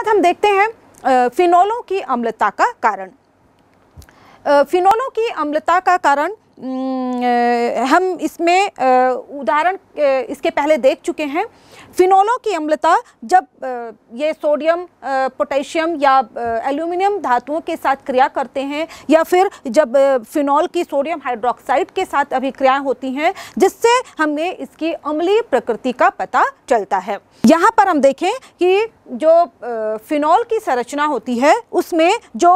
बाद हम देखते हैं फिनोलों की अम्लता का कारण फिनोलों की अम्लता का कारण हम इसमें उदाहरण इसके पहले देख चुके हैं फिनोलों की अम्लता जब ये सोडियम पोटेशियम या एल्यूमिनियम धातुओं के साथ क्रिया करते हैं या फिर जब फिनॉल की सोडियम हाइड्रोक्साइड के साथ अभिक्रियाएं होती हैं जिससे हमें इसकी अम्लीय प्रकृति का पता चलता है यहाँ पर हम देखें कि जो फिनॉल की संरचना होती है उसमें जो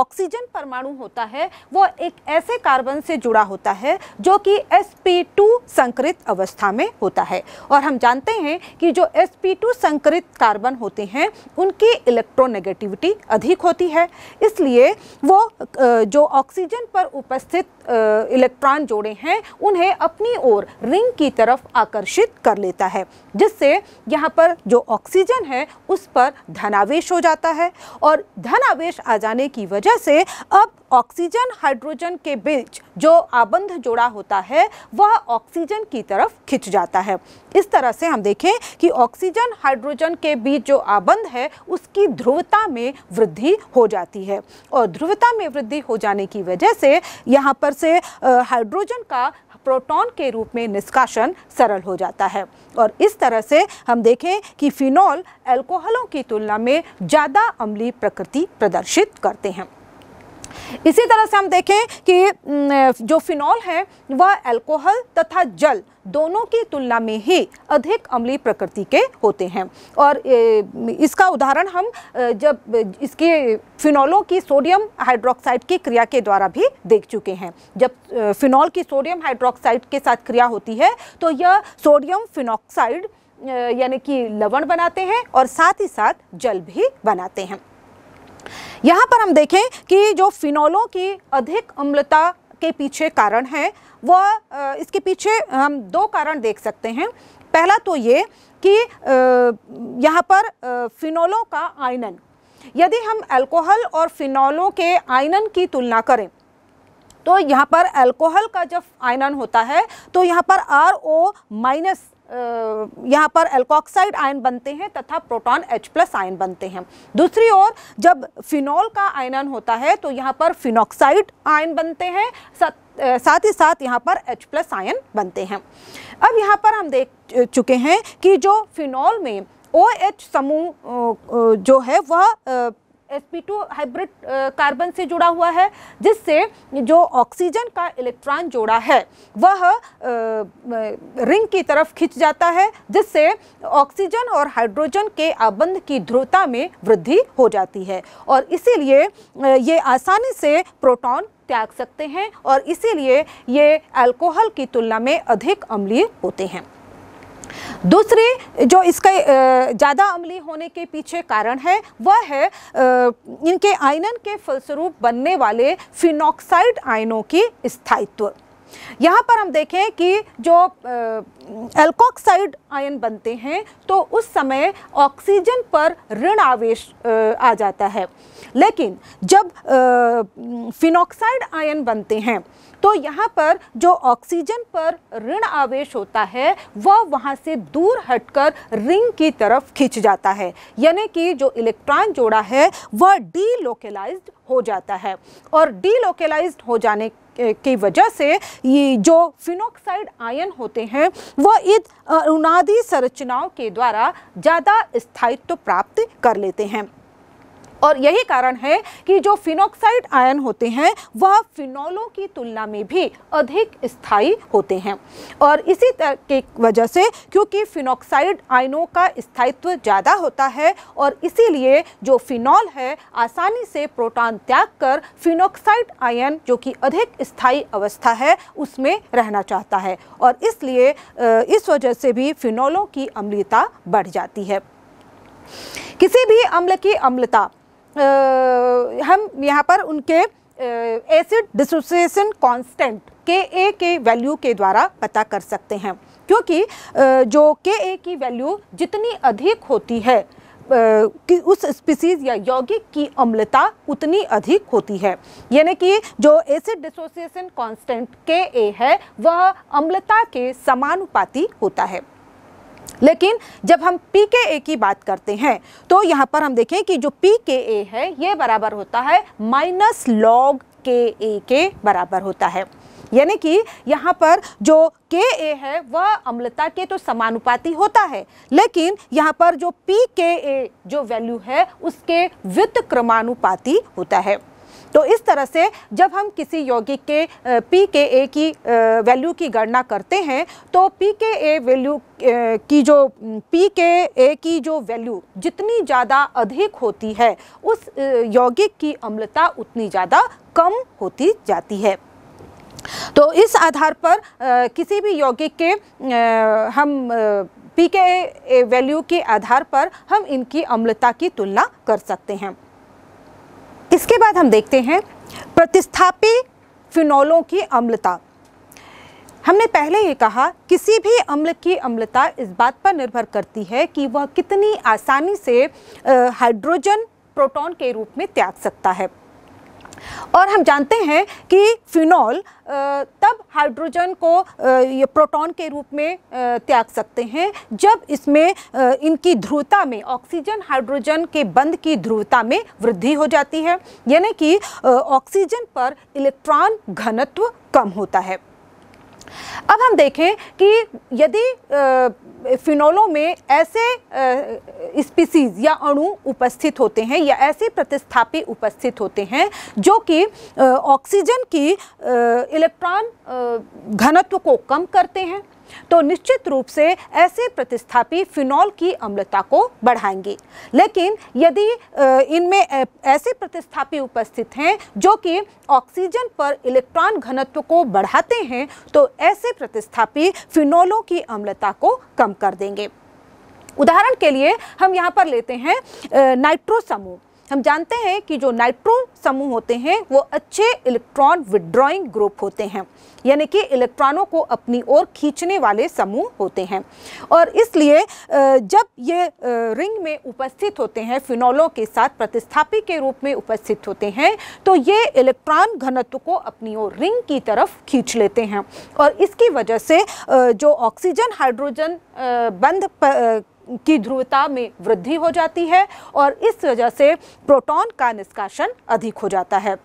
ऑक्सीजन परमाणु होता है वो एक ऐसे कार्बन से जुड़ा होता है जो कि sp2 संकृत अवस्था में होता है और हम जानते हैं कि जो sp2 संकृत कार्बन होते हैं उनकी इलेक्ट्रोनेगेटिविटी अधिक होती है इसलिए वो जो ऑक्सीजन पर उपस्थित इलेक्ट्रॉन जोड़े हैं उन्हें अपनी ओर रिंग की तरफ आकर्षित कर लेता है जिससे यहाँ पर जो ऑक्सीजन है उस पर धनावेश हो जाता है और धनावेश आ जाने की वजह से अब ऑक्सीजन हाइड्रोजन के बीच जो आबंध जोड़ा होता है वह ऑक्सीजन की तरफ खिंच जाता है इस तरह से हम देखें कि ऑक्सीजन हाइड्रोजन के बीच जो आबंध है उसकी ध्रुवता में वृद्धि हो जाती है और ध्रुवता में वृद्धि हो जाने की वजह से यहाँ पर से हाइड्रोजन का प्रोटॉन के रूप में निष्कासन सरल हो जाता है और इस तरह से हम देखें कि फिनॉल एल्कोहलों की तुलना में ज़्यादा अम्ली प्रकृति प्रदर्शित करते हैं इसी तरह से हम देखें कि जो फिनॉल है वह अल्कोहल तथा जल दोनों की तुलना में ही अधिक अम्लीय प्रकृति के होते हैं और इसका उदाहरण हम जब इसके फिनॉलों की सोडियम हाइड्रोक्साइड की क्रिया के द्वारा भी देख चुके हैं जब फिनॉल की सोडियम हाइड्रोक्साइड के साथ क्रिया होती है तो यह सोडियम फिनॉक्साइड यानी कि लवण बनाते हैं और साथ ही साथ जल भी बनाते हैं यहाँ पर हम देखें कि जो फिनॉलों की अधिक अम्लता के पीछे कारण है वह इसके पीछे हम दो कारण देख सकते हैं पहला तो ये कि यहाँ पर फिनोलों का आयनन यदि हम अल्कोहल और फिनोलों के आयनन की तुलना करें तो यहाँ पर अल्कोहल का जब आयनन होता है तो यहाँ पर आर ओ माइनस यहाँ पर एल्कोक्साइड आयन बनते हैं तथा प्रोटॉन एच प्लस आयन बनते हैं दूसरी ओर जब फिनॉल का आयनन होता है तो यहाँ पर फिनॉक्साइड आयन बनते हैं साथ ही साथ यहाँ पर H प्लस आयन बनते हैं अब यहाँ पर हम देख चुके हैं कि जो फिनॉल में ओ OH समूह जो है वह sp2 हाइब्रिड कार्बन से जुड़ा हुआ है जिससे जो ऑक्सीजन का इलेक्ट्रॉन जोड़ा है वह रिंग की तरफ खिंच जाता है जिससे ऑक्सीजन और हाइड्रोजन के आबंध की ध्रुवता में वृद्धि हो जाती है और इसीलिए ये आसानी से प्रोटॉन त्याग सकते हैं और इसीलिए ये अल्कोहल की तुलना में अधिक अम्लीय होते हैं दूसरी जो इसके ज़्यादा अमली होने के पीछे कारण है वह है इनके आयनन के फलस्वरूप बनने वाले फिनॉक्साइड आयनों की स्थायित्व यहाँ पर हम देखें कि जो एल्कोक्साइड आयन बनते हैं तो उस समय ऑक्सीजन पर ऋण आवेश आ जाता है लेकिन जब फिनोक्साइड आयन बनते हैं तो यहाँ पर जो ऑक्सीजन पर ऋण आवेश होता है वह वहाँ से दूर हटकर रिंग की तरफ खींच जाता है यानी कि जो इलेक्ट्रॉन जोड़ा है वह डीलोकलाइज्ड हो जाता है और डीलोकलाइज्ड हो जाने की वजह से ये जो फिनोक्साइड आयन होते हैं वह इस उनादी संरचनाओं के द्वारा ज़्यादा स्थायित्व प्राप्त कर लेते हैं और यही कारण है कि जो फिनोक्साइड आयन होते हैं वह फिनोलों की तुलना में भी अधिक स्थायी होते हैं और इसी तरह के वजह से क्योंकि फिनोक्साइड आयनों का स्थायित्व ज़्यादा होता है और इसीलिए जो फिनॉल है आसानी से प्रोटॉन त्याग कर फिनोक्साइड आयन जो कि अधिक स्थायी अवस्था है उसमें रहना चाहता है और इसलिए इस वजह से भी फिनॉलों की अम्लीयता बढ़ जाती है किसी भी अम्ल की अम्लता हम यहाँ पर उनके एसिड डिसोसिएशन कांस्टेंट के ए के वैल्यू के द्वारा पता कर सकते हैं क्योंकि जो के ए की वैल्यू जितनी अधिक होती है कि उस स्पीसीज या यौगिक की अम्लता उतनी अधिक होती है यानी कि जो एसिड डिसोसिएशन कांस्टेंट के ए है वह अम्लता के समानुपाती होता है लेकिन जब हम पी के ए की बात करते हैं तो यहाँ पर हम देखें कि जो पी के ए है ये बराबर होता है माइनस लॉग के ए के बराबर होता है यानी कि यहाँ पर जो के ए है वह अम्लता के तो समानुपाती होता है लेकिन यहाँ पर जो पी के ए जो वैल्यू है उसके वित्त क्रमानुपाती होता है तो इस तरह से जब हम किसी यौगिक के पी के ए की वैल्यू की गणना करते हैं तो पी के ए वैल्यू की जो पी के ए की जो वैल्यू जितनी ज़्यादा अधिक होती है उस यौगिक की अम्लता उतनी ज़्यादा कम होती जाती है तो इस आधार पर आ, किसी भी यौगिक के आ, हम पी के वैल्यू के आधार पर हम इनकी अम्लता की तुलना कर सकते हैं इसके बाद हम देखते हैं प्रतिस्थापी फिनोलों की अम्लता हमने पहले ये कहा किसी भी अम्ल की अम्लता इस बात पर निर्भर करती है कि वह कितनी आसानी से हाइड्रोजन प्रोटॉन के रूप में त्याग सकता है और हम जानते हैं कि फिनॉल तब हाइड्रोजन को ये प्रोटॉन के रूप में त्याग सकते हैं जब इसमें इनकी ध्रुवता में ऑक्सीजन हाइड्रोजन के बंद की ध्रुवता में वृद्धि हो जाती है यानी कि ऑक्सीजन पर इलेक्ट्रॉन घनत्व कम होता है अब हम देखें कि यदि फिनोलों में ऐसे स्पीसीज या अणु उपस्थित होते हैं या ऐसे प्रतिस्थापी उपस्थित होते हैं जो कि ऑक्सीजन की इलेक्ट्रॉन घनत्व को कम करते हैं तो निश्चित रूप से ऐसे प्रतिस्थापी फिनॉल की अम्लता को बढ़ाएंगे लेकिन यदि इनमें ऐसे प्रतिस्थापी उपस्थित हैं जो कि ऑक्सीजन पर इलेक्ट्रॉन घनत्व को बढ़ाते हैं तो ऐसे प्रतिस्थापी फिनोलों की अम्लता को कम कर देंगे उदाहरण के लिए हम यहाँ पर लेते हैं नाइट्रो समूह हम जानते हैं कि जो नाइट्रो समूह होते हैं वो अच्छे इलेक्ट्रॉन विड्रॉइंग ग्रुप होते हैं यानी कि इलेक्ट्रॉनों को अपनी ओर खींचने वाले समूह होते हैं और इसलिए जब ये रिंग में उपस्थित होते हैं फिनोलों के साथ प्रतिस्थापी के रूप में उपस्थित होते हैं तो ये इलेक्ट्रॉन घनत्व को अपनी ओर रिंग की तरफ खींच लेते हैं और इसकी वजह से जो ऑक्सीजन हाइड्रोजन बंध की ध्रुवता में वृद्धि हो जाती है और इस वजह से प्रोटॉन का निष्कासन अधिक हो जाता है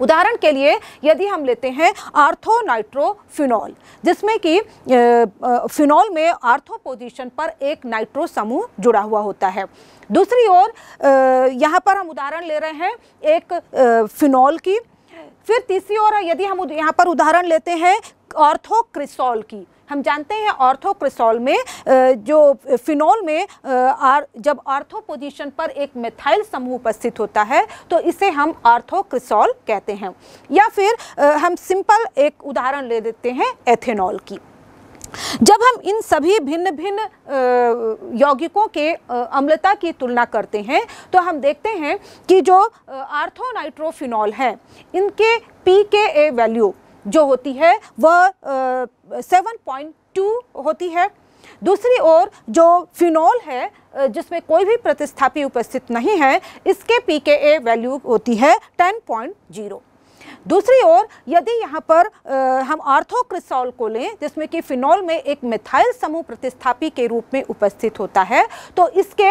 उदाहरण के लिए यदि हम लेते हैं आर्थोनाइट्रोफिनॉल जिसमें कि फिनॉल में आर्थो पोजीशन पर एक नाइट्रो समूह जुड़ा हुआ होता है दूसरी ओर यहाँ पर हम उदाहरण ले रहे हैं एक फिनॉल की फिर तीसरी ओर यदि हम यहाँ पर उदाहरण लेते हैं ऑर्थोक्रिसॉल की हम जानते हैं ऑर्थोक्रिसोल में जो फिनोल में आर जब आर्थो पोजीशन पर एक मेथाइल समूह उपस्थित होता है तो इसे हम आर्थोक्रिसोल कहते हैं या फिर हम सिंपल एक उदाहरण ले देते हैं एथेनॉल की जब हम इन सभी भिन्न भिन्न यौगिकों के अम्लता की तुलना करते हैं तो हम देखते हैं कि जो आर्थोनाइट्रोफिनॉल है इनके पी के ए वैल्यू जो होती है वह सेवन पॉइंट टू होती है दूसरी ओर जो फिनोल है जिसमें कोई भी प्रतिस्थापी उपस्थित नहीं है इसके पी के ए वैल्यू होती है टेन पॉइंट जीरो दूसरी ओर यदि यहाँ पर आ, हम आर्थोक्रिसॉल को लें जिसमें कि फिनॉल में एक मिथाइल समूह प्रतिस्थापी के रूप में उपस्थित होता है तो इसके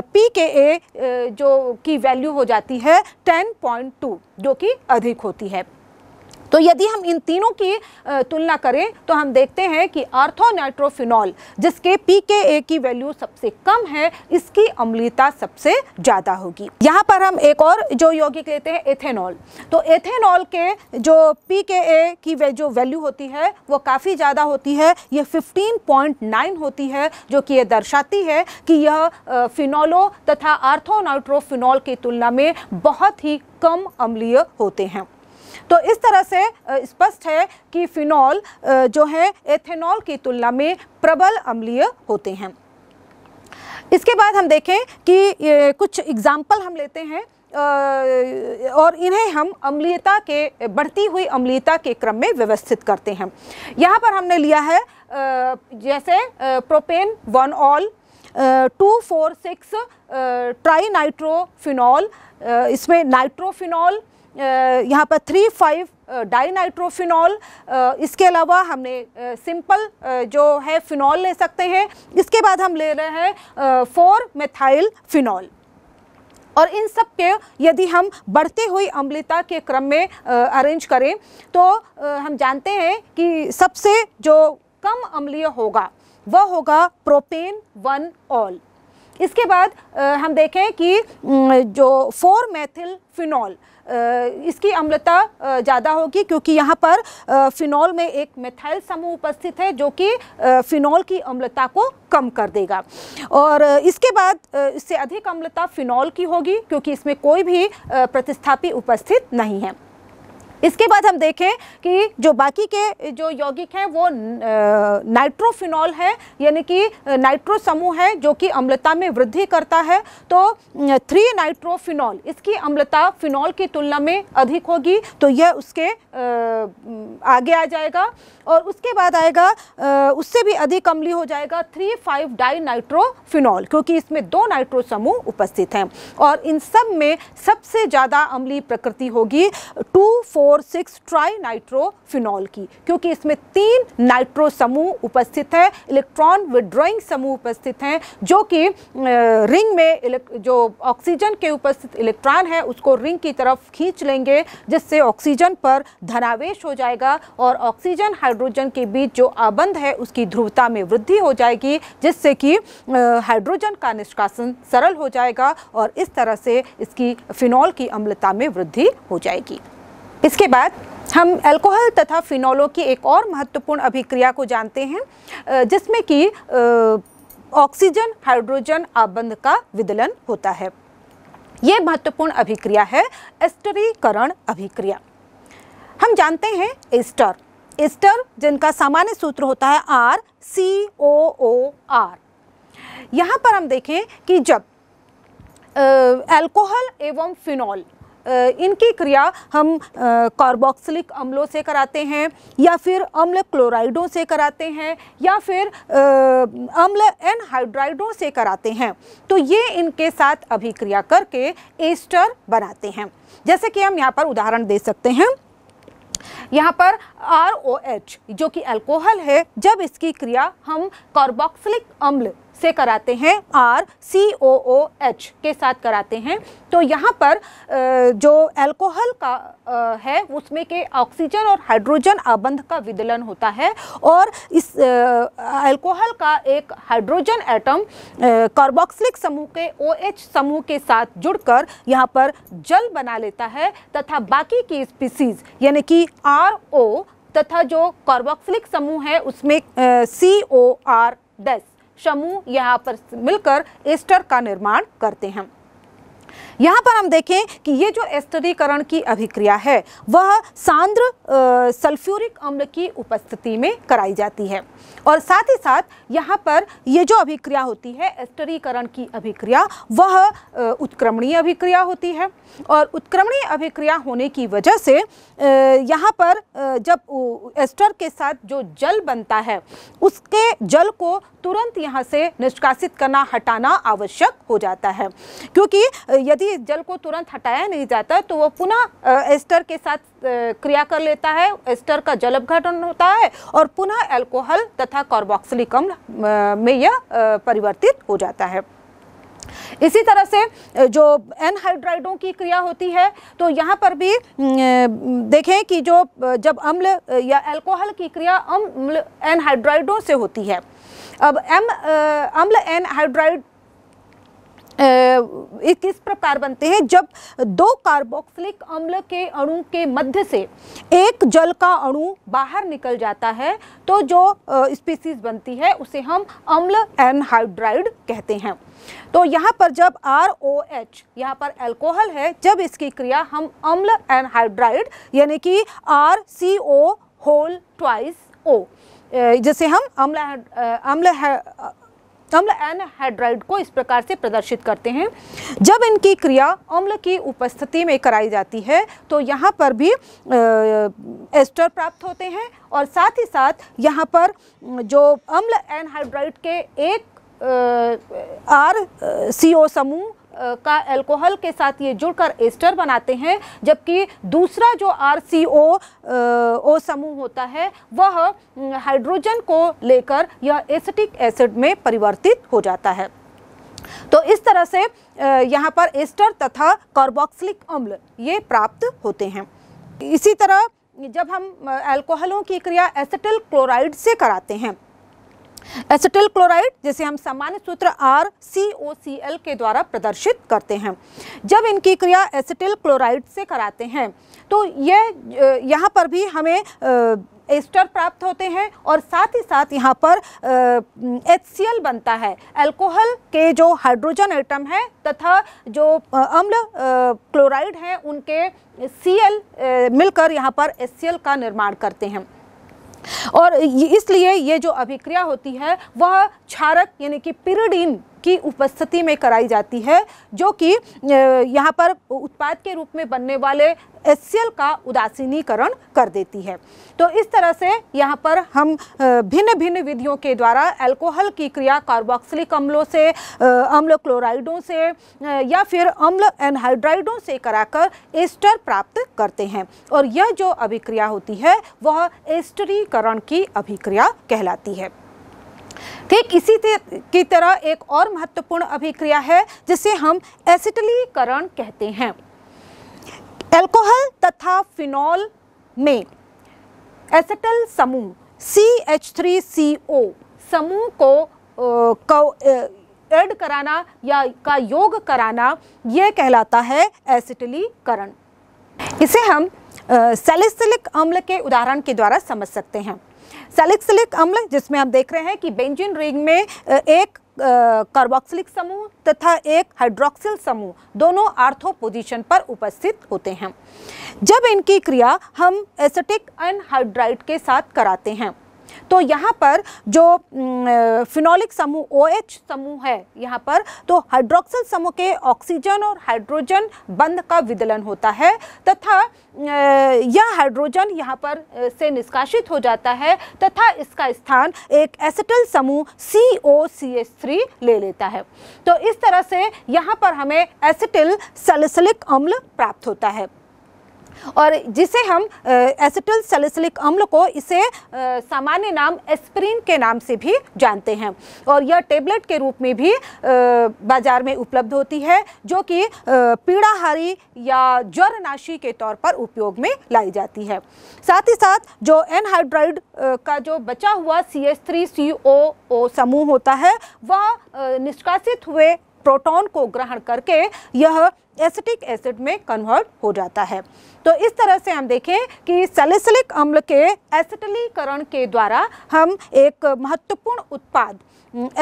पी के ए जो की वैल्यू हो जाती है 10.2 जो कि अधिक होती है तो यदि हम इन तीनों की तुलना करें तो हम देखते हैं कि आर्थोनाइट्रोफिनॉल जिसके पी के ए की वैल्यू सबसे कम है इसकी अम्लीयता सबसे ज़्यादा होगी यहाँ पर हम एक और जो यौगिक लेते हैं एथेनॉल तो एथेनॉल के जो पी के ए की वे जो वैल्यू होती है वो काफ़ी ज़्यादा होती है ये 15.9 होती है जो कि यह दर्शाती है कि यह फिनॉलो तथा आर्थोनाइट्रोफिनॉल की तुलना में बहुत ही कम अम्लीय होते हैं तो इस तरह से स्पष्ट है कि फिनॉल जो है एथेनॉल की तुलना में प्रबल अम्लीय होते हैं इसके बाद हम देखें कि कुछ एग्ज़ाम्पल हम लेते हैं और इन्हें हम अम्लीयता के बढ़ती हुई अम्लीयता के क्रम में व्यवस्थित करते हैं यहाँ पर हमने लिया है जैसे propane one ol two four six tri nitrophenol इसमें नाइट्रोफिनॉल यहाँ पर थ्री फाइव डाइनाइट्रोफिनॉल इसके अलावा हमने सिंपल जो है फ़िनॉल ले सकते हैं इसके बाद हम ले रहे हैं फोर मेथाइल फ़िनॉल और इन सब के यदि हम बढ़ती हुई अम्लता के क्रम में अरेंज करें तो हम जानते हैं कि सबसे जो कम अम्लीय होगा वह होगा प्रोपेन वन ऑल इसके बाद हम देखें कि जो फोर मैथिल फिनॉल इसकी अम्लता ज़्यादा होगी क्योंकि यहाँ पर फिनॉल में एक मेथाइल समूह उपस्थित है जो कि फिनॉल की अम्लता को कम कर देगा और इसके बाद इससे अधिक अम्लता फिनॉल की होगी क्योंकि इसमें कोई भी प्रतिस्थापी उपस्थित नहीं है इसके बाद हम देखें कि जो बाकी के जो यौगिक हैं वो नाइट्रोफिनॉल है यानी कि नाइट्रो समूह है जो कि अम्लता में वृद्धि करता है तो थ्री नाइट्रोफिनॉल इसकी अम्लता फिनॉल की तुलना में अधिक होगी तो यह उसके आगे आ जाएगा और उसके बाद आएगा उससे भी अधिक अम्ली हो जाएगा थ्री फाइव डाई नाइट्रोफिनॉल क्योंकि इसमें दो नाइट्रो समूह उपस्थित हैं और इन सब में सबसे ज़्यादा अम्ली प्रकृति होगी two four four six tri nitrophenol की क्योंकि इसमें तीन नाइट्रो समूह उपस्थित है इलेक्ट्रॉन विड्रॉइंग समूह उपस्थित हैं जो कि रिंग में जो ऑक्सीजन के उपस्थित इलेक्ट्रॉन है उसको रिंग की तरफ खींच लेंगे जिससे ऑक्सीजन पर धनावेश हो जाएगा और ऑक्सीजन हाइड्रोजन के बीच जो आबंध है उसकी ध्रुवता में वृद्धि हो जाएगी जिससे कि हाइड्रोजन का निष्कासन सरल हो जाएगा और इस तरह से इसकी फिनॉल की अम्लता में वृद्धि हो जाएगी इसके बाद हम अल्कोहल तथा फिनोलों की एक और महत्वपूर्ण अभिक्रिया को जानते हैं जिसमें कि ऑक्सीजन हाइड्रोजन आबंध का विदलन होता है ये महत्वपूर्ण अभिक्रिया है एस्टरीकरण अभिक्रिया हम जानते हैं एस्टर एस्टर जिनका सामान्य सूत्र होता है are C O O R यहाँ पर हम देखें कि जब अल्कोहल एवं फिनॉल इनकी क्रिया हम कार्बोक्सिलिक अम्लों से कराते हैं या फिर अम्ल क्लोराइडों से कराते हैं या फिर अम्ल एनहाइड्राइडों से कराते हैं तो ये इनके साथ अभिक्रिया करके एस्टर बनाते हैं जैसे कि हम यहाँ पर उदाहरण दे सकते हैं यहाँ पर आर जो कि अल्कोहल है जब इसकी क्रिया हम कार्बोक्सिलिक अम्ल किससे कराते हैं are C O O H के साथ कराते हैं तो यहाँ पर जो एल्कोहल का है उसमें के ऑक्सीजन और हाइड्रोजन आबंध का विदलन होता है और इस एल्कोहल का एक हाइड्रोजन एटम कार्बोक्सिलिक समूह के ओ एच समूह के साथ जुड़कर यहाँ पर जल बना लेता है तथा बाकी की स्पीसीज यानी कि आर ओ तथा जो कार्बोक्सिलिक समूह है उसमें सी ओ आर डेस समूह यहाँ पर मिलकर ईस्टर का निर्माण करते हैं यहाँ पर हम देखें कि ये जो एस्टरीकरण की अभिक्रिया है वह सांद्र सल्फ्यूरिक अम्ल की उपस्थिति में कराई जाती है और साथ ही साथ यहाँ पर ये जो अभिक्रिया होती है एस्टरीकरण की अभिक्रिया वह उत्क्रमणीय अभिक्रिया होती है और उत्क्रमणीय अभिक्रिया होने की वजह से यहाँ पर जब एस्टर के साथ जो जल बनता है उसके जल को तुरंत यहाँ से निष्कासित करना हटाना आवश्यक हो जाता है क्योंकि यदि यदि जल को तुरंत हटाया नहीं जाता तो वह पुनः एस्टर के साथ क्रिया कर लेता है एस्टर का जल अपघटन होता है और पुनः एल्कोहल तथा कार्बोक्सिलिक में यह परिवर्तित हो जाता है इसी तरह से जो एनहाइड्राइडों की क्रिया होती है तो यहाँ पर भी देखें कि जो जब अम्ल या अल्कोहल की क्रिया अम्ल एनहाइड्राइडों से होती है अब एम अम्ल एनहाइड्राइड किस प्रकार बनते हैं जब दो कार्बोक्सिलिक अम्ल के अणु के मध्य से एक जल का अणु बाहर निकल जाता है तो जो स्पीसीज बनती है उसे हम अम्ल एनहाइड्राइड कहते हैं तो यहाँ पर जब आर ओ एच यहाँ पर एल्कोहल है जब इसकी क्रिया हम अम्ल एनहाइड्राइड यानी कि R C O whole twice O जैसे हम अम्ल अम्ल अम्ल एनहाइड्राइड को इस प्रकार से प्रदर्शित करते हैं जब इनकी क्रिया अम्ल की उपस्थिति में कराई जाती है तो यहाँ पर भी एस्टर प्राप्त होते हैं और साथ ही साथ यहाँ पर जो अम्ल एनहाइड्राइड के एक आर सी ओ समूह का अल्कोहल के साथ ये जुड़कर एस्टर बनाते हैं जबकि दूसरा जो आर सी ओ ओ समूह होता है वह हाइड्रोजन को लेकर यह एसिटिक एसिड में परिवर्तित हो जाता है तो इस तरह से यहाँ पर एस्टर तथा कार्बोक्सिलिक अम्ल ये प्राप्त होते हैं इसी तरह जब हम अल्कोहलों की क्रिया एसिटिल क्लोराइड से कराते हैं एसिटिल क्लोराइड जिसे हम सामान्य सूत्र are C O C L के द्वारा प्रदर्शित करते हैं जब इनकी क्रिया एसिटिल क्लोराइड से कराते हैं तो यह यहाँ पर भी हमें एस्टर प्राप्त होते हैं और साथ ही साथ यहाँ पर एच सी एल बनता है अल्कोहल के जो हाइड्रोजन एटम है तथा जो अम्ल क्लोराइड हैं उनके सी एल मिलकर यहाँ पर एच का निर्माण करते हैं और इसलिए ये जो अभिक्रिया होती है वह क्षारक यानी कि पिरिडीन की उपस्थिति में कराई जाती है जो कि यहाँ पर उत्पाद के रूप में बनने वाले एस का उदासीनीकरण कर देती है तो इस तरह से यहाँ पर हम भिन्न भिन्न विधियों के द्वारा अल्कोहल की क्रिया कार्बोक्सिलिक अम्लों से अम्ल क्लोराइडों से या फिर अम्ल एनहाइड्राइडों से कराकर एस्टर प्राप्त करते हैं और यह जो अभिक्रिया होती है वह एस्टरीकरण की अभिक्रिया कहलाती है ठीक इसी की तरह एक और महत्वपूर्ण अभिक्रिया है जिसे हम एसिटलीकरण कहते हैं एल्कोहल तथा फिनॉल में एसिटल समूह सी एच थ्री सी ओ समूह को ऐड कराना या का योग कराना यह कहलाता है एसिटलीकरण इसे हम सेलिसिलिक अम्ल के उदाहरण के द्वारा समझ सकते हैं सैलिक्सिलिक अम्ल जिसमें आप देख रहे हैं कि बेंजिन रिंग में एक कार्बोक्सिलिक समूह तथा एक हाइड्रोक्सिल समूह दोनों आर्थो पोजीशन पर उपस्थित होते हैं जब इनकी क्रिया हम एसिटिक एनहाइड्राइट के साथ कराते हैं तो यहाँ पर जो फिनोलिक समूह ओ OH समूह है यहाँ पर तो हाइड्रोक्सल समूह के ऑक्सीजन और हाइड्रोजन बंध का विदलन होता है तथा यह हाइड्रोजन यहाँ पर से निष्कासित हो जाता है तथा इसका स्थान एक एसिटल समूह सी ओ सी एस थ्री ले लेता है तो इस तरह से यहाँ पर हमें एसिटिल सलिसलिक अम्ल प्राप्त होता है और जिसे हम एसिटल सेलिसिलिक अम्ल को इसे सामान्य नाम एस्प्रिन के नाम से भी जानते हैं और यह टेबलेट के रूप में भी बाज़ार में उपलब्ध होती है जो कि पीड़ाहारी या ज्वरनाशी के तौर पर उपयोग में लाई जाती है साथ ही साथ जो एनहाइड्राइड का जो बचा हुआ सी एस थ्री सी ओ ओ समूह होता है वह निष्कासित हुए प्रोटॉन को ग्रहण करके यह एसिटिक एसिड में कन्वर्ट हो जाता है तो इस तरह से हम देखें कि सेलिसलिक अम्ल के एसिटलीकरण के द्वारा हम एक महत्वपूर्ण उत्पाद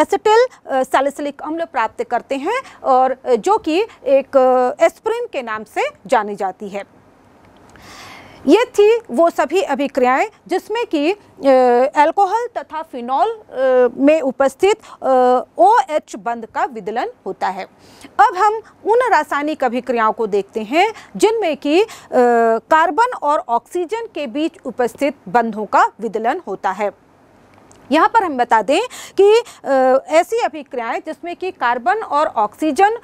एसिटिल सेलिसलिक अम्ल प्राप्त करते हैं और जो कि एक एस्प्रिन के नाम से जानी जाती है ये थी वो सभी अभिक्रियाएं जिसमें कि अल्कोहल तथा फिनॉल में उपस्थित ओ एच बंद का विदलन होता है अब हम उन रासायनिक अभिक्रियाओं को देखते हैं जिनमें कि कार्बन और ऑक्सीजन के बीच उपस्थित बंधों का विदलन होता है यहाँ पर हम बता दें कि ऐसी अभिक्रियाएं जिसमें कि कार्बन और ऑक्सीजन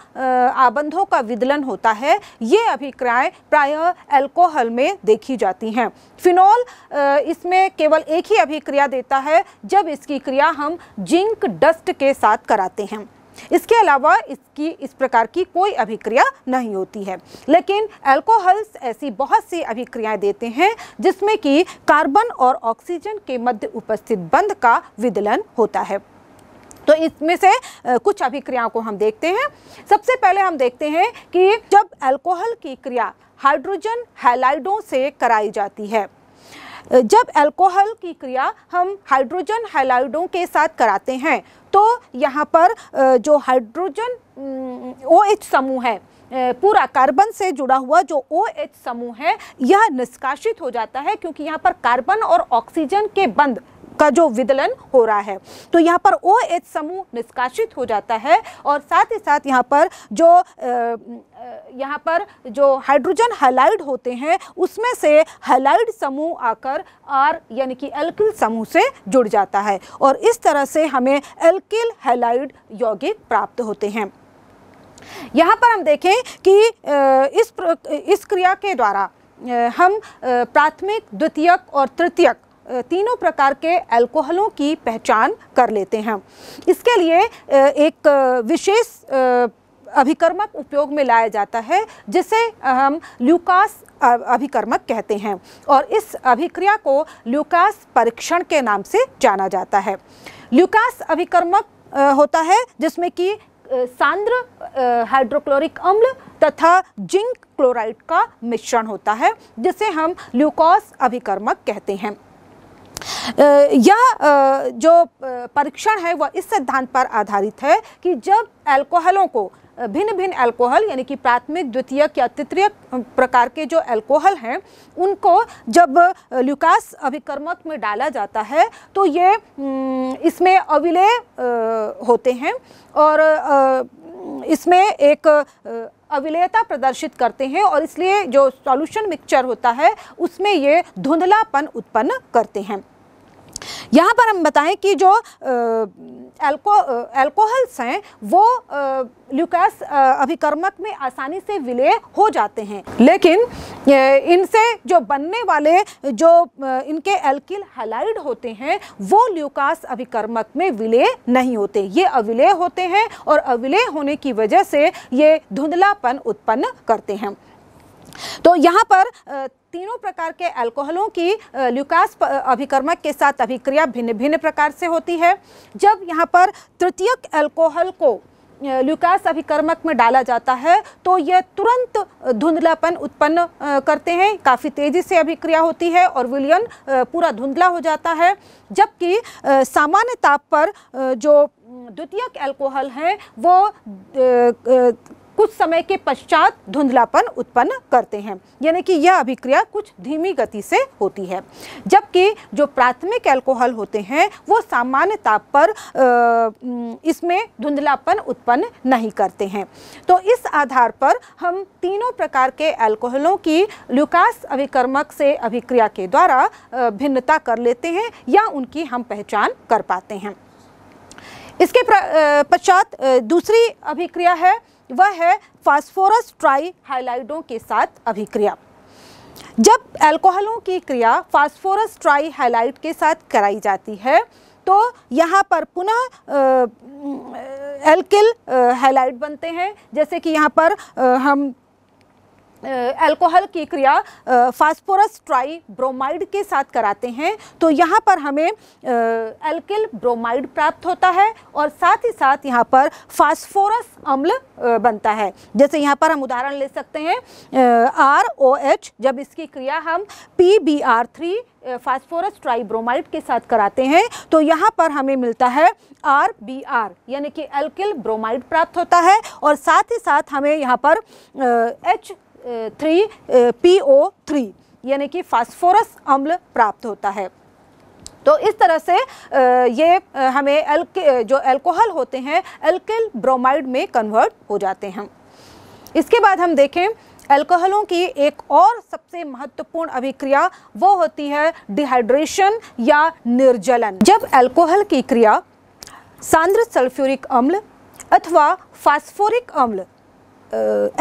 आबंधों का विदलन होता है ये अभिक्रियाएं प्रायः अल्कोहल में देखी जाती हैं फिनॉल इसमें केवल एक ही अभिक्रिया देता है जब इसकी क्रिया हम जिंक डस्ट के साथ कराते हैं इसके अलावा इसकी इस प्रकार की कोई अभिक्रिया नहीं होती है लेकिन एल्कोहल्स ऐसी बहुत सी अभिक्रियाएं देते हैं जिसमें कि कार्बन और ऑक्सीजन के मध्य उपस्थित बंध का विदलन होता है तो इसमें से कुछ अभिक्रियाओं को हम देखते हैं सबसे पहले हम देखते हैं कि जब एल्कोहल की क्रिया हाइड्रोजन हैलाइडों से कराई जाती है जब एल्कोहल की क्रिया हम हाइड्रोजन हैलाइडों के साथ कराते हैं तो यहाँ पर जो हाइड्रोजन ओ एच समूह है पूरा कार्बन से जुड़ा हुआ जो ओ एच समूह है यह निष्कासित हो जाता है क्योंकि यहाँ पर कार्बन और ऑक्सीजन के बंद का जो विदलन हो रहा है तो यहाँ पर ओ एच समूह निष्कासित हो जाता है और साथ ही साथ यहाँ पर जो यहाँ पर जो हाइड्रोजन हलाइड होते हैं उसमें से हलाइड समूह आकर आर यानी कि एल्किल समूह से जुड़ जाता है और इस तरह से हमें एल्किल हेलाइड यौगिक प्राप्त होते हैं यहाँ पर हम देखें कि इस इस क्रिया के द्वारा हम प्राथमिक द्वितीयक और तृतीयक तीनों प्रकार के अल्कोहलों की पहचान कर लेते हैं इसके लिए एक विशेष अभिकर्मक उपयोग में लाया जाता है जिसे हम ल्यूकास अभिकर्मक कहते हैं और इस अभिक्रिया को ल्यूकास परीक्षण के नाम से जाना जाता है ल्यूकास अभिकर्मक होता है जिसमें कि सांद्र हाइड्रोक्लोरिक अम्ल तथा जिंक क्लोराइड का मिश्रण होता है जिसे हम ल्यूकॉस अभिकर्मक कहते हैं यह जो परीक्षण है वह इस सिद्धांत पर आधारित है कि जब अल्कोहलों को भिन्न भिन्न अल्कोहल यानी कि प्राथमिक द्वितीयक या तृतीय प्रकार के जो अल्कोहल हैं उनको जब ल्यूकास अभिक्रमक में डाला जाता है तो ये इसमें अविलय होते हैं और इसमें एक अविलयता प्रदर्शित करते हैं और इसलिए जो सॉल्यूशन मिक्सचर होता है उसमें ये धुंधलापन उत्पन्न करते हैं यहाँ पर हम बताएं कि जो एल्को एल्कोहल्स हैं वो ल्यूकास अभिकर्मक में आसानी से विलय हो जाते हैं लेकिन इनसे जो बनने वाले जो इनके एल्किल हलाइड होते हैं वो ल्यूकास अभिकर्मक में विलय नहीं होते ये अविलय होते हैं और अविलय होने की वजह से ये धुंधलापन उत्पन्न करते हैं तो यहाँ पर तीनों प्रकार के अल्कोहलों की ल्यूकास अभिकर्मक के साथ अभिक्रिया भिन्न भिन्न प्रकार से होती है जब यहाँ पर तृतीयक अल्कोहल को ल्यूकास अभिकर्मक में डाला जाता है तो यह तुरंत धुंधलापन उत्पन्न करते हैं काफ़ी तेज़ी से अभिक्रिया होती है और विलियन पूरा धुंधला हो जाता है जबकि सामान्य ताप पर जो द्वितीयक अल्कोहल हैं वो कुछ समय के पश्चात धुंधलापन उत्पन्न करते हैं यानी कि यह अभिक्रिया कुछ धीमी गति से होती है जबकि जो प्राथमिक एल्कोहल होते हैं वो सामान्य ताप पर इसमें धुंधलापन उत्पन्न नहीं करते हैं तो इस आधार पर हम तीनों प्रकार के एल्कोहलों की ल्यूकास अभिकर्मक से अभिक्रिया के द्वारा भिन्नता कर लेते हैं या उनकी हम पहचान कर पाते हैं इसके पश्चात दूसरी अभिक्रिया है वह है फास्फोरस ट्राई हाइलाइडों के साथ अभिक्रिया जब अल्कोहलों की क्रिया फास्फोरस ट्राई हाइलाइट के साथ कराई जाती है तो यहाँ पर पुनः एल्किल हाइलाइट बनते हैं जैसे कि यहाँ पर आ, हम अल्कोहल की क्रिया फास्फोरस ट्राई ब्रोमाइड के साथ कराते हैं तो यहाँ पर हमें एल्किल ब्रोमाइड प्राप्त होता है और साथ ही साथ यहाँ पर फास्फोरस अम्ल बनता है जैसे यहाँ पर हम उदाहरण ले सकते हैं आर ओ एच जब इसकी क्रिया हम P B R three phosphorus tribromide के साथ कराते हैं तो यहाँ पर हमें मिलता है आर बी आर यानी कि एल्किल ब्रोमाइड प्राप्त होता है और साथ ही साथ हमें यहाँ पर H three P O three यानी कि फास्फोरस अम्ल प्राप्त होता है तो इस तरह से ये हमें एल्के जो एल्कोहल होते हैं एल्किल ब्रोमाइड में कन्वर्ट हो जाते हैं इसके बाद हम देखें एल्कोहलों की एक और सबसे महत्वपूर्ण अभिक्रिया वो होती है डिहाइड्रेशन या निर्जलन जब एल्कोहल की क्रिया सांद्र सल्फ्यूरिक अम्ल अथवा फास्फोरिक अम्ल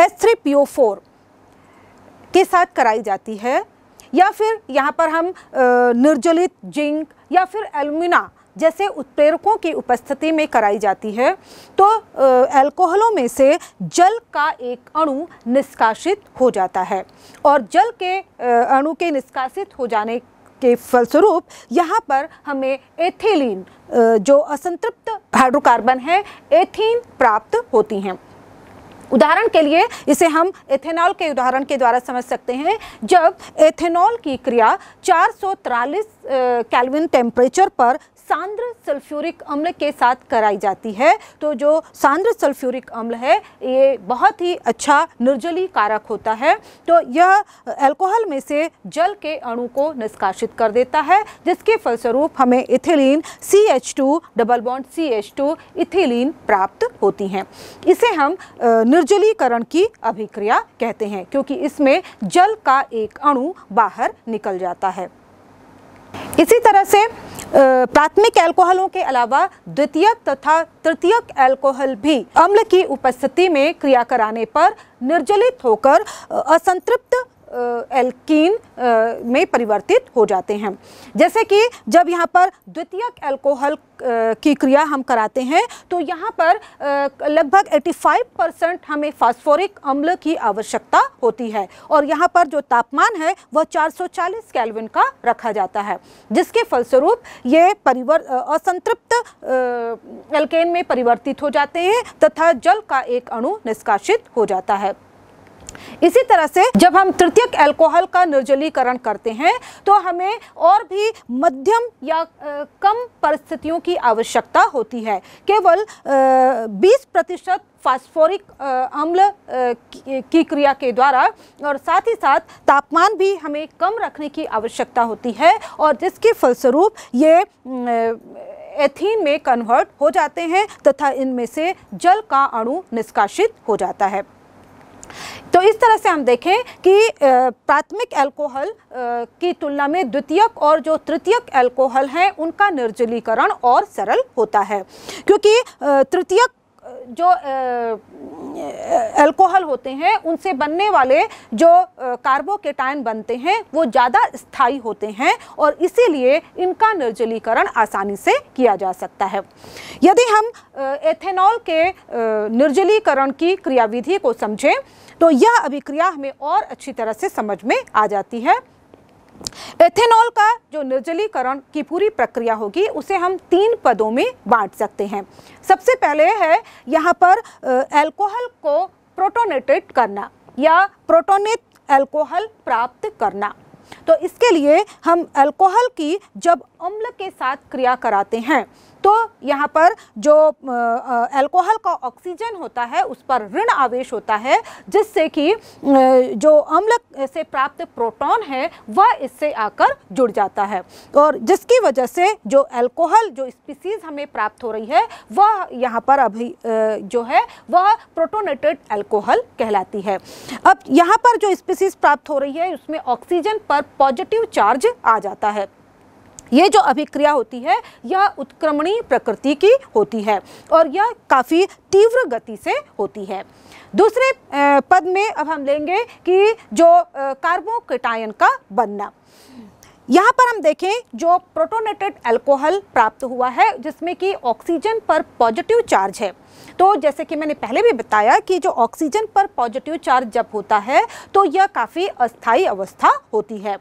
S three P O four के साथ कराई जाती है या फिर यहाँ पर हम निर्जलित जिंक या फिर एलुमिना जैसे उत्प्रेरकों की उपस्थिति में कराई जाती है तो अल्कोहलों में से जल का एक अणु निष्कासित हो जाता है और जल के अणु के निष्कासित हो जाने के फलस्वरूप यहाँ पर हमें एथिलीन जो असंतृप्त हाइड्रोकार्बन है एथीन प्राप्त होती हैं उदाहरण के लिए इसे हम एथेनॉल के उदाहरण के द्वारा समझ सकते हैं जब एथेनॉल की क्रिया चार कैलविन टेम्परेचर पर सांद्र सल्फ्यूरिक अम्ल के साथ कराई जाती है तो जो सांद्र सल्फ्यूरिक अम्ल है ये बहुत ही अच्छा निर्जली कारक होता है तो यह एल्कोहल में से जल के अणु को निष्कासित कर देता है जिसके फलस्वरूप हमें ethylene C H two double bond C H two ethylene प्राप्त होती हैं इसे हम निर्जलीकरण की अभिक्रिया कहते हैं क्योंकि इसमें जल का एक अणु बाहर निकल जाता है इसी तरह से प्राथमिक अल्कोहलों के अलावा द्वितीयक तथा तृतीयक अल्कोहल भी अम्ल की उपस्थिति में क्रिया कराने पर निर्जलित होकर असंतृप्त एल्कीन में परिवर्तित हो जाते हैं जैसे कि जब यहाँ पर द्वितीयक एल्कोहल की क्रिया हम कराते हैं तो यहाँ पर लगभग 85 परसेंट हमें फास्फोरिक अम्ल की आवश्यकता होती है और यहाँ पर जो तापमान है वह 440 केल्विन का रखा जाता है जिसके फलस्वरूप ये परिवर्त असंतृप्त एल्केन में परिवर्तित हो जाते हैं तथा जल का एक अणु निष्कासित हो जाता है इसी तरह से जब हम तृतीयक अल्कोहल का निर्जलीकरण करते हैं तो हमें और भी मध्यम या कम परिस्थितियों की आवश्यकता होती है केवल 20 प्रतिशत फास्फोरिक अम्ल की क्रिया के द्वारा और साथ ही साथ तापमान भी हमें कम रखने की आवश्यकता होती है और जिसके फलस्वरूप ये एथीन में कन्वर्ट हो जाते हैं तथा इनमें से जल का अणु निष्कासित हो जाता है तो इस तरह से हम देखें कि प्राथमिक अल्कोहल की तुलना में द्वितीयक और जो तृतीयक अल्कोहल हैं उनका निर्जलीकरण और सरल होता है क्योंकि तृतीयक जो अल्कोहल होते हैं उनसे बनने वाले जो कार्बोकेटाइन बनते हैं वो ज़्यादा स्थायी होते हैं और इसीलिए इनका निर्जलीकरण आसानी से किया जा सकता है यदि हम एथेनॉल के निर्जलीकरण की क्रियाविधि को समझें तो यह अभिक्रिया हमें और अच्छी तरह से समझ में आ जाती है एथेनॉल का जो निर्जलीकरण की पूरी प्रक्रिया होगी उसे हम तीन पदों में बांट सकते हैं सबसे पहले है यहाँ पर एल्कोहल को प्रोटोनेटेड करना या प्रोटोनेट एल्कोहल प्राप्त करना तो इसके लिए हम एल्कोहल की जब अम्ल के साथ क्रिया कराते हैं तो यहाँ पर जो अल्कोहल का ऑक्सीजन होता है उस पर ऋण आवेश होता है जिससे कि जो अम्ल से प्राप्त प्रोटॉन है वह इससे आकर जुड़ जाता है और जिसकी वजह से जो अल्कोहल जो स्पीसीज हमें प्राप्त हो रही है वह यहाँ पर अभी जो है वह प्रोटोनेटेड अल्कोहल कहलाती है अब यहाँ पर जो स्पीसीज प्राप्त हो रही है उसमें ऑक्सीजन पर पॉजिटिव चार्ज आ जाता है ये जो अभिक्रिया होती है यह उत्क्रमणीय प्रकृति की होती है और यह काफ़ी तीव्र गति से होती है दूसरे पद में अब हम लेंगे कि जो कार्बोकेटायन का बनना यहाँ पर हम देखें जो प्रोटोनेटेड अल्कोहल प्राप्त हुआ है जिसमें कि ऑक्सीजन पर पॉजिटिव चार्ज है तो जैसे कि मैंने पहले भी बताया कि जो ऑक्सीजन पर पॉजिटिव चार्ज जब होता है तो यह काफ़ी अस्थाई अवस्था होती है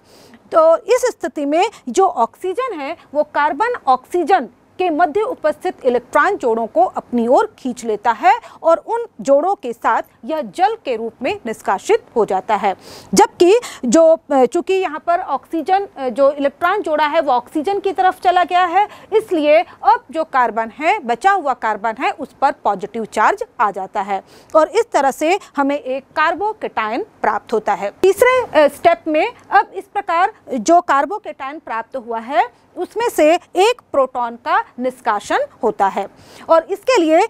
तो इस स्थिति में जो ऑक्सीजन है वो कार्बन ऑक्सीजन के मध्य उपस्थित इलेक्ट्रॉन जोड़ों को अपनी ओर खींच लेता है और उन जोड़ों के साथ यह जल के रूप में निष्कासित हो जाता है जबकि जो चूंकि यहाँ पर ऑक्सीजन जो इलेक्ट्रॉन जोड़ा है वो ऑक्सीजन की तरफ चला गया है इसलिए अब जो कार्बन है बचा हुआ कार्बन है उस पर पॉजिटिव चार्ज आ जाता है और इस तरह से हमें एक कार्बोकेटाइन प्राप्त होता है तीसरे स्टेप में अब इस प्रकार जो कार्बोकेटाइन प्राप्त हुआ है उसमें से एक प्रोटॉन का निष्कासन होता है और इसके लिए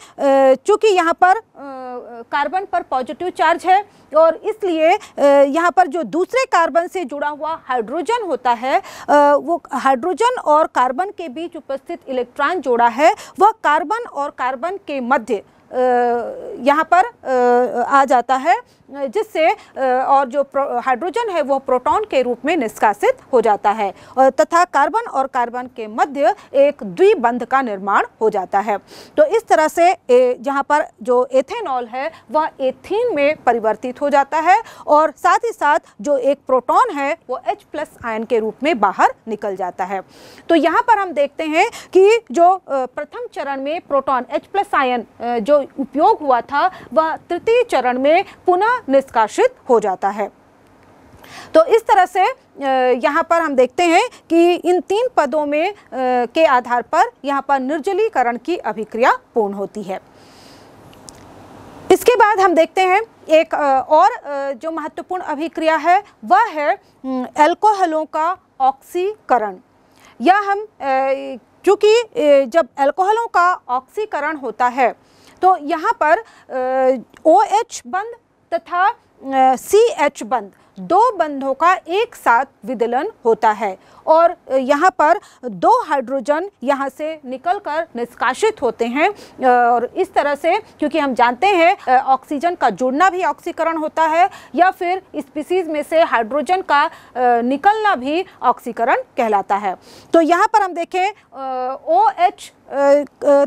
चूँकि यहाँ पर कार्बन पर पॉजिटिव चार्ज है और इसलिए यहाँ पर जो दूसरे कार्बन से जुड़ा हुआ हाइड्रोजन होता है वो हाइड्रोजन और कार्बन के बीच उपस्थित इलेक्ट्रॉन जोड़ा है वह कार्बन और कार्बन के मध्य यहाँ पर आ जाता है जिससे और जो हाइड्रोजन है वह प्रोटॉन के रूप में निष्कासित हो जाता है तथा कार्बन और कार्बन के मध्य एक द्विबंध का निर्माण हो जाता है तो इस तरह से यहाँ पर जो एथेनॉल है वह एथीन में परिवर्तित हो जाता है और साथ ही साथ जो एक प्रोटॉन है वो H प्लस आयन के रूप में बाहर निकल जाता है तो यहाँ पर हम देखते हैं कि जो प्रथम चरण में प्रोटॉन H प्लस आयन जो उपयोग हुआ था वह तृतीय चरण में पुनः निष्कासित हो जाता है तो इस तरह से यहाँ पर हम देखते हैं कि इन तीन पदों में के आधार पर यहाँ पर निर्जलीकरण की अभिक्रिया पूर्ण होती है इसके बाद हम देखते हैं एक और जो महत्वपूर्ण अभिक्रिया है वह है एल्कोहलों हम्म, का ऑक्सीकरण या हम चूंकि जब एल्कोहलों का ऑक्सीकरण होता है तो यहाँ पर ओ OH बंद तथा सी एच बंद दो बंधों का एक साथ विदलन होता है और यहाँ पर दो हाइड्रोजन यहाँ से निकल कर निष्कासित होते हैं और इस तरह से क्योंकि हम जानते हैं ऑक्सीजन का जुड़ना भी ऑक्सीकरण होता है या फिर स्पीसीज में से हाइड्रोजन का निकलना भी ऑक्सीकरण कहलाता है तो यहाँ पर हम देखें ओ एच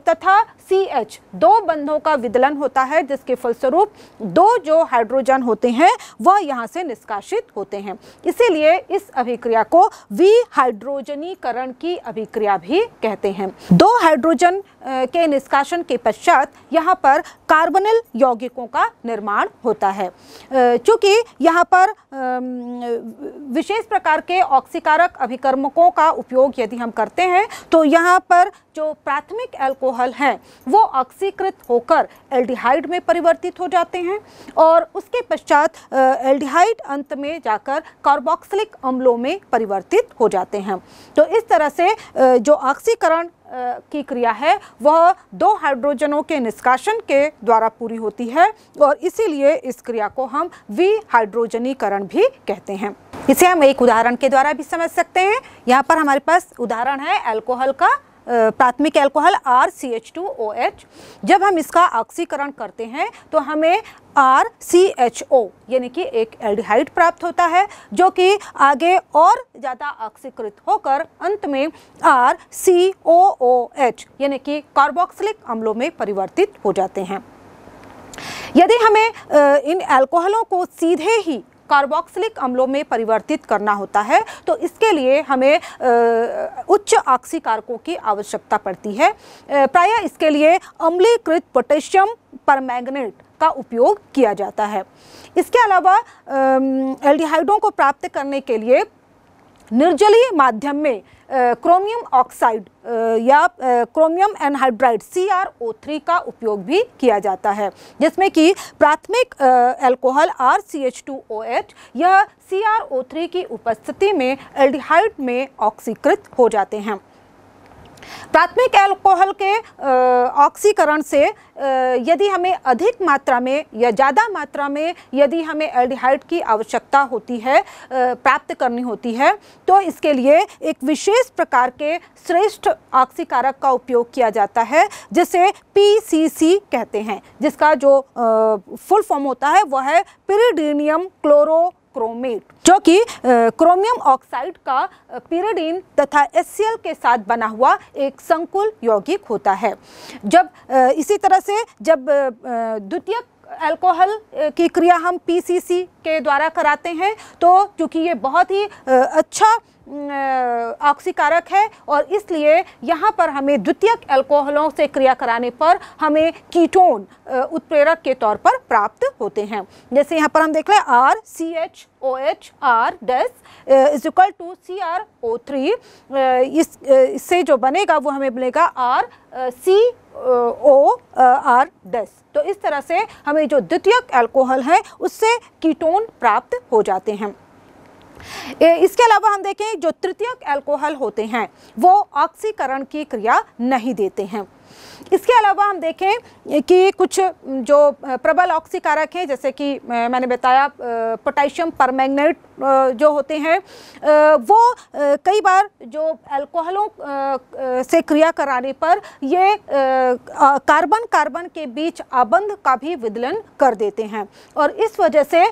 तथा सी एच दो बंधों का विदलन होता है जिसके फलस्वरूप दो जो हाइड्रोजन होते हैं वह यहाँ से निष्कासित होते हैं इसीलिए इस अभिक्रिया को वी हाइड्रोजनीकरण की अभिक्रिया भी कहते हैं दो हाइड्रोजन के निष्कासन के पश्चात यहाँ पर कार्बनल यौगिकों का निर्माण होता है चूँकि यहाँ पर विशेष प्रकार के ऑक्सीकारक अभिकर्मकों का उपयोग यदि हम करते हैं तो यहाँ पर जो प्राथमिक अल्कोहल हैं वो ऑक्सीकृत होकर एल्डिहाइड में परिवर्तित हो जाते हैं और उसके पश्चात एल्डिहाइड अंत में जाकर कार्बोक्सिलिक अम्लों में परिवर्तित हो जाते जाते हैं तो इस तरह से जो ऑक्सीकरण की क्रिया है वह दो हाइड्रोजनों के निष्काशन के द्वारा पूरी होती है और इसीलिए इस क्रिया को हम हाइड्रोजनीकरण भी कहते हैं इसे हम एक उदाहरण के द्वारा भी समझ सकते हैं यहाँ पर हमारे पास उदाहरण है एल्कोहल का प्राथमिक alcohol R C H two O H जब हम इसका ऑक्सीकरण करते हैं तो हमें आर सी एच ओ यानी कि एक एल्डिहाइड प्राप्त होता है जो कि आगे और ज़्यादा ऑक्सीकृत होकर अंत में are C O O H यानी कि कार्बोक्सिलिक अम्लों में परिवर्तित हो जाते हैं यदि हमें इन अल्कोहलों को सीधे ही कार्बोक्सिलिक अम्लों में परिवर्तित करना होता है तो इसके लिए हमें उच्च आक्सी कारकों की आवश्यकता पड़ती है प्रायः इसके लिए अम्लीकृत पोटेशियम पर का उपयोग किया जाता है इसके अलावा एल्डिहाइडों को प्राप्त करने के लिए निर्जलीय माध्यम में क्रोमियम ऑक्साइड या क्रोमियम एनहाइड्राइड सी का उपयोग भी किया जाता है जिसमें कि प्राथमिक alcohol R C H two O H यह सी की उपस्थिति में एल्डिहाइड में ऑक्सीकृत हो जाते हैं प्राथमिक एल्कोहल के ऑक्सीकरण से यदि हमें अधिक मात्रा में या ज़्यादा मात्रा में यदि हमें एल्डिहाइड की आवश्यकता होती है प्राप्त करनी होती है तो इसके लिए एक विशेष प्रकार के श्रेष्ठ ऑक्सीकारक का उपयोग किया जाता है जिसे पीसीसी कहते हैं जिसका जो फुल फॉर्म होता है वह है पिरीडीनियम क्लोरो क्रोमेट जो कि क्रोमियम ऑक्साइड का पीरिडीन तथा एस के साथ बना हुआ एक संकुल यौगिक होता है जब इसी तरह से जब द्वितीय अल्कोहल की क्रिया हम पीसीसी के द्वारा कराते हैं तो क्योंकि ये बहुत ही अच्छा ऑक्सीकारक है और इसलिए यहाँ पर हमें द्वितीयक अल्कोहलों से क्रिया कराने पर हमें कीटोन उत्प्रेरक के तौर पर प्राप्त होते हैं जैसे यहाँ पर हम देख लें R C H O H R dash is equal to C R O three इससे जो बनेगा वो हमें मिलेगा आर सी ओ आर डेस तो इस तरह से हमें जो द्वितीयक अल्कोहल है उससे कीटोन प्राप्त हो जाते हैं इसके अलावा हम देखें जो तृतीयक अल्कोहल होते हैं वो ऑक्सीकरण की क्रिया नहीं देते हैं इसके अलावा हम देखें कि कुछ जो प्रबल ऑक्सीकारक हैं जैसे कि मैंने बताया पोटेशियम परमैंगनेट जो होते हैं वो कई बार जो अल्कोहलों से क्रिया कराने पर ये कार्बन कार्बन के बीच आबंध का भी विदलन कर देते हैं और इस वजह से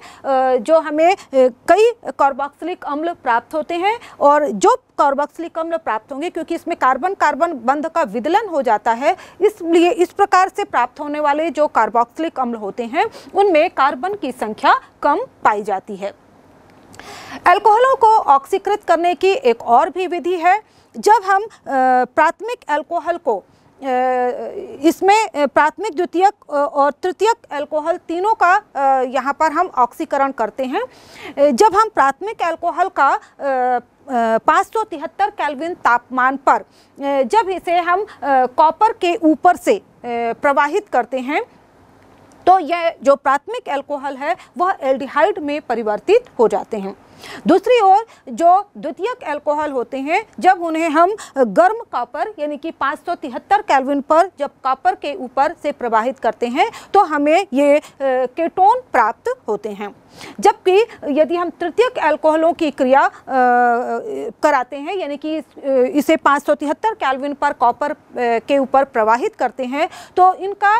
जो हमें कई कार्बोक्सिलिक अम्ल प्राप्त होते हैं और जो कार्बोक्सिलिक अम्ल प्राप्त होंगे क्योंकि इसमें कार्बन कार्बन बंध का विदलन हो जाता है इसलिए इस प्रकार से प्राप्त होने वाले जो कार्बोक्सिलिक अम्ल होते हैं उनमें कार्बन की संख्या कम पाई जाती है एल्कोहलों को ऑक्सीकृत करने की एक और भी विधि है जब हम प्राथमिक एल्कोहल को इसमें प्राथमिक द्वितीयक और तृतीयक एल्कोहल तीनों का यहाँ पर हम ऑक्सीकरण करते हैं जब हम प्राथमिक एल्कोहल का पाँच सौ तिहत्तर कैलविन तापमान पर जब इसे हम कॉपर के ऊपर से प्रवाहित करते हैं तो यह जो प्राथमिक एल्कोहल है वह एल्डिहाइड में परिवर्तित हो जाते हैं दूसरी ओर जो द्वितीयक अल्कोहल होते हैं जब उन्हें हम गर्म कापर यानी कि 573 कैल्विन पर जब कॉपर के ऊपर से प्रवाहित करते हैं तो हमें ये केटोन प्राप्त होते हैं जबकि यदि हम तृतीयक अल्कोहलों की क्रिया आ, कराते हैं यानी कि इसे 573 कैल्विन पर कॉपर के ऊपर प्रवाहित करते हैं तो इनका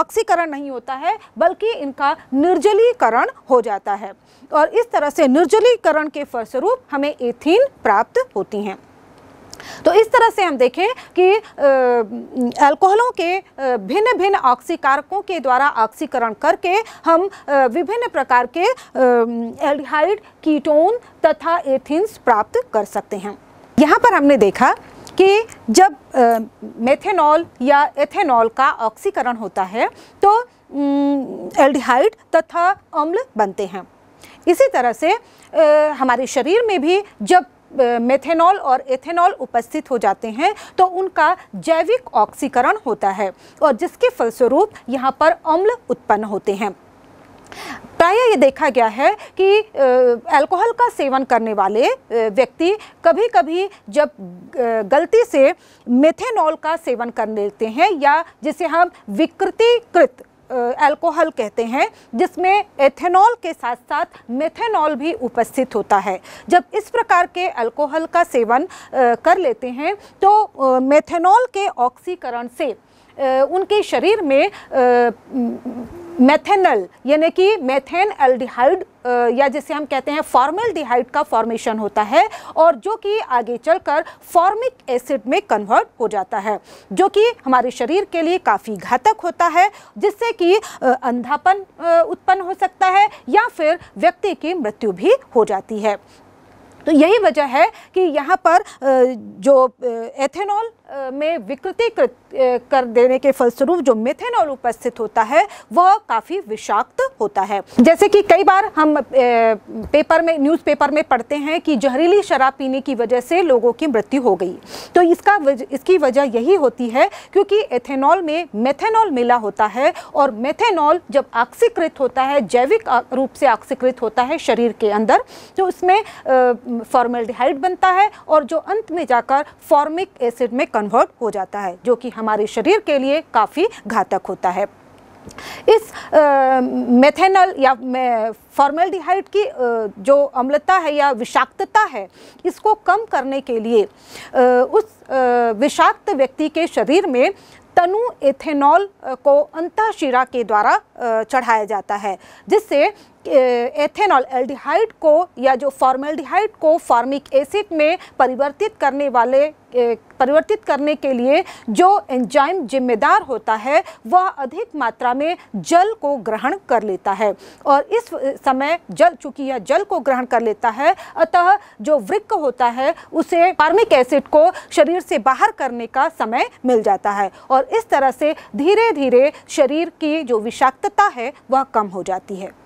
ऑक्सीकरण नहीं होता है बल्कि इनका निर्जलीकरण हो जाता है और इस तरह से निर्जलीकरण के फलस्वरूप हमें एथीन प्राप्त होती हैं तो इस तरह से हम देखें कि अल्कोहलों के भिन्न भिन्न ऑक्सीकारकों के द्वारा ऑक्सीकरण करके हम विभिन्न प्रकार के एल्डिहाइड कीटोन तथा एथिन्स प्राप्त कर सकते हैं यहाँ पर हमने देखा कि जब मेथेनॉल या एथेनॉल का ऑक्सीकरण होता है तो एल्डिहाइड तथा अम्ल बनते हैं इसी तरह से आ, हमारे शरीर में भी जब मेथेनॉल और एथेनॉल उपस्थित हो जाते हैं तो उनका जैविक ऑक्सीकरण होता है और जिसके फलस्वरूप यहाँ पर अम्ल उत्पन्न होते हैं प्राय ये देखा गया है कि अल्कोहल का सेवन करने वाले व्यक्ति कभी कभी जब गलती से मेथेनॉल का सेवन कर लेते हैं या जिसे हम विकृतिकृत अल्कोहल कहते हैं जिसमें एथेनॉल के साथ साथ मेथेनॉल भी उपस्थित होता है जब इस प्रकार के अल्कोहल का सेवन कर लेते हैं तो मेथेनॉल के ऑक्सीकरण से उनके शरीर में मैथेनल यानी कि मैथेन एल्डिहाइड या जिसे हम कहते हैं फॉर्मल डिहाइड का फॉर्मेशन होता है और जो कि आगे चलकर फॉर्मिक एसिड में कन्वर्ट हो जाता है जो कि हमारे शरीर के लिए काफ़ी घातक होता है जिससे कि अंधापन उत्पन्न हो सकता है या फिर व्यक्ति की मृत्यु भी हो जाती है तो यही वजह है कि यहाँ पर जो एथेनॉल में विकृति कर देने के फलस्वरूप जो मिथेनॉल उपस्थित होता है वह काफ़ी विषाक्त होता है जैसे कि कई बार हम पेपर में न्यूज़पेपर में पढ़ते हैं कि जहरीली शराब पीने की वजह से लोगों की मृत्यु हो गई तो इसका वज, इसकी वजह यही होती है क्योंकि एथेनॉल में मेथेनॉल मिला होता है और मेथेनॉल जब आक्सीकृत होता है जैविक रूप से आक्सीकृत होता है शरीर के अंदर तो उसमें फॉर्मेल्डिहाइड बनता है और जो अंत में जाकर फॉर्मिक एसिड में कन्वर्ट हो जाता है जो कि हमारे शरीर के लिए काफ़ी घातक होता है इस मेथेनल या फॉर्मेल्डिहाइड की आ, जो अम्लता है या विषाक्तता है इसको कम करने के लिए आ, उस विषाक्त व्यक्ति के शरीर में तनु एथेनॉल को अंतःशिरा के द्वारा चढ़ाया जाता है जिससे एथेनॉल एल्डिहाइड को या जो फॉर्मेल्डिहाइड को फार्मिक एसिड में परिवर्तित करने वाले परिवर्तित करने के लिए जो एंजाइम जिम्मेदार होता है वह अधिक मात्रा में जल को ग्रहण कर लेता है और इस समय जल चूँकि यह जल को ग्रहण कर लेता है अतः जो वृक्क होता है उसे फार्मिक एसिड को शरीर से बाहर करने का समय मिल जाता है और इस तरह से धीरे धीरे शरीर की जो विषाक्तता है वह कम हो जाती है